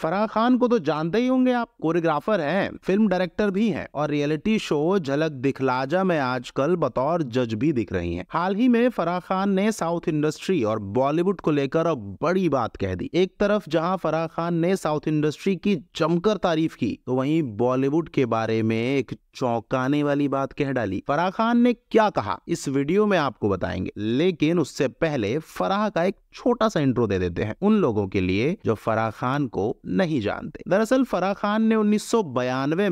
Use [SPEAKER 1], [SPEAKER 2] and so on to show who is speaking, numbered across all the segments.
[SPEAKER 1] फराह खान को तो जानते ही होंगे आप कोरियोग्राफर हैं फिल्म डायरेक्टर भी हैं और रियलिटी शो झलक दिखलाजा में आजकल बतौर जज भी दिख रही हैं हाल ही में फराह खान ने साउथ इंडस्ट्री और बॉलीवुड को लेकर अब बड़ी बात कह दी एक तरफ जहां फराह खान ने साउथ इंडस्ट्री की जमकर तारीफ की तो वहीं बॉलीवुड के बारे में एक चौंकाने वाली बात कह डाली फराह खान ने क्या कहा इस वीडियो में आपको बताएंगे लेकिन उससे पहले फराह का एक छोटा सा इंट्रो दे देते हैं उन लोगों के लिए जो फराह खान को नहीं जानते दरअसल फराह खान ने उन्नीस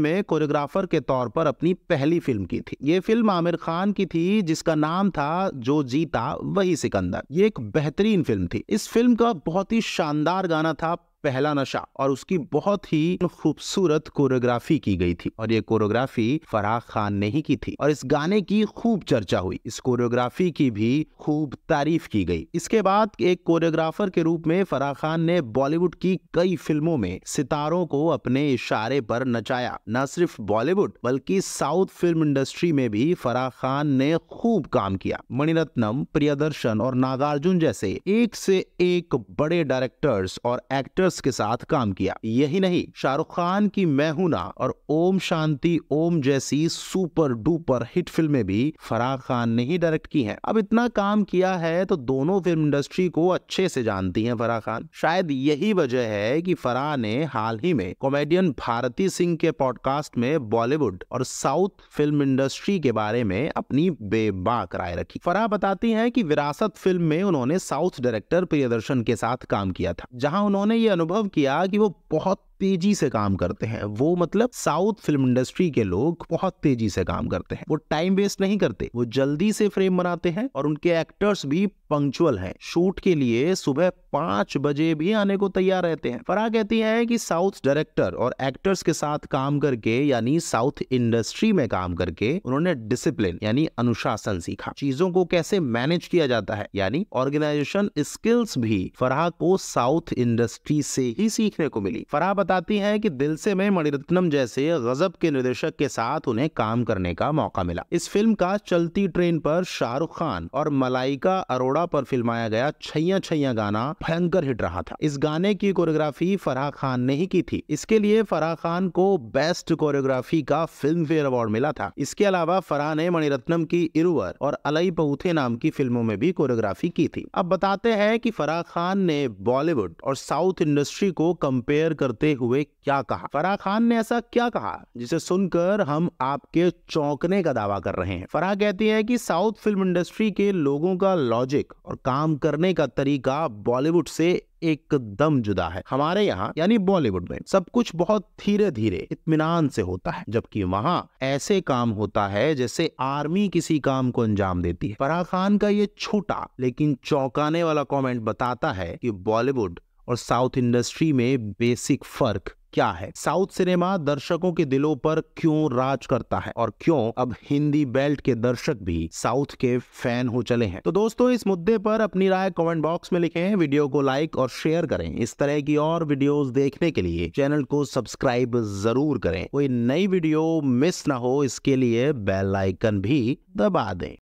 [SPEAKER 1] में कोरियोग्राफर के तौर पर अपनी पहली फिल्म की थी ये फिल्म आमिर खान की थी जिसका नाम था जो जीता वही सिकंदर ये एक बेहतरीन फिल्म थी इस फिल्म का बहुत ही शानदार गाना था पहला नशा और उसकी बहुत ही खूबसूरत कोरियोग्राफी की गई थी और ये कोरियोग्राफी फराह खान ने ही की थी और इस गाने की खूब चर्चा हुई इस कोरियोग्राफी की भी खूब तारीफ की गई इसके बाद एक कोरियोग्राफर के रूप में फराह खान ने बॉलीवुड की कई फिल्मों में सितारों को अपने इशारे पर नचाया न सिर्फ बॉलीवुड बल्कि साउथ फिल्म इंडस्ट्री में भी फराह खान ने खूब काम किया मणिरत्नम प्रियदर्शन और नागार्जुन जैसे एक से एक बड़े डायरेक्टर्स और एक्टर्स फोकस के साथ काम किया यही नहीं शाहरुख खान की मैं और ओम शांति ओम जैसी सुपर डुपर हिट फिल्में भी फराह खान ने ही डायरेक्ट की हैं अब इतना काम किया है तो दोनों फिल्म इंडस्ट्री को अच्छे से जानती हैं फराह खान शायद यही वजह है कि फराह ने हाल ही में कॉमेडियन भारती सिंह के पॉडकास्ट में बॉलीवुड और साउथ फिल्म इंडस्ट्री के बारे में अपनी बेबाक राय रखी फराह बताती हैं कि विरासत फिल्म में उन्होंने साउथ डायरेक्टर प्रियदर्शन के साथ काम किया था जहां उन्होंने ये अनुभव किया कि वो बहुत तेजी से काम करते हैं वो मतलब साउथ फिल्म इंडस्ट्री के लोग बहुत तेजी से काम करते हैं वो टाइम वेस्ट नहीं करते वो जल्दी से फ्रेम बनाते हैं और उनके एक्टर्स भी पंक्चुअल हैं शूट के लिए सुबह पांच बजे भी आने को तैयार रहते हैं फरा कहती है कि साउथ डायरेक्टर और एक्टर्स के साथ काम करके यानी साउथ इंडस्ट्री में काम करके उन्होंने डिसिप्लिन यानी अनुशासन सीखा चीजों को कैसे मैनेज किया जाता है यानी ऑर्गेनाइजेशन स्किल्स भी फराह को साउथ इंडस्ट्री से ही सीखने को मिली फराह बताती हैं कि दिल से में मणिरत्नम जैसे गजब के निर्देशक के साथ उन्हें काम करने का मौका मिला इस फिल्म का चलती ट्रेन पर शाहरुख खान और मलाइका अरोड़ा पर फिल्माया गया छैया छैया गाना भयंकर हिट रहा था इस गाने की कोरियोग्राफी फराह खान ने ही की थी इसके लिए फराह खान को बेस्ट कोरियोग्राफी का फिल्म फेयर अवार्ड मिला था इसके अलावा फराह ने मणिरत्नम की इरुवर और अलई पऊथे नाम की फिल्मों में भी कोरियोग्राफी की थी अब बताते हैं कि फराह खान ने बॉलीवुड और साउथ इंडस्ट्री को कंपेयर करते हुए क्या कहा फराह खान ने ऐसा क्या कहा जिसे सुनकर हम आपके चौंकने का दावा कर रहे हैं फराह कहती है कि साउथ फिल्म इंडस्ट्री के लोगों का लॉजिक और काम करने का तरीका बॉलीवुड से एकदम जुदा है हमारे यहाँ यानी बॉलीवुड में सब कुछ बहुत धीरे धीरे इतमान से होता है जबकि वहाँ ऐसे काम होता है जैसे आर्मी किसी काम को अंजाम देती है फराह खान का ये छोटा लेकिन चौंकाने वाला कमेंट बताता है कि बॉलीवुड और साउथ इंडस्ट्री में बेसिक फर्क क्या है साउथ सिनेमा दर्शकों के दिलों पर क्यों राज करता है और क्यों अब हिंदी बेल्ट के दर्शक भी साउथ के फैन हो चले हैं तो दोस्तों इस मुद्दे पर अपनी राय कमेंट बॉक्स में लिखें वीडियो को लाइक और शेयर करें इस तरह की और वीडियोस देखने के लिए चैनल को सब्सक्राइब जरूर करें कोई नई वीडियो मिस ना हो इसके लिए बेल आइकन भी दबा दें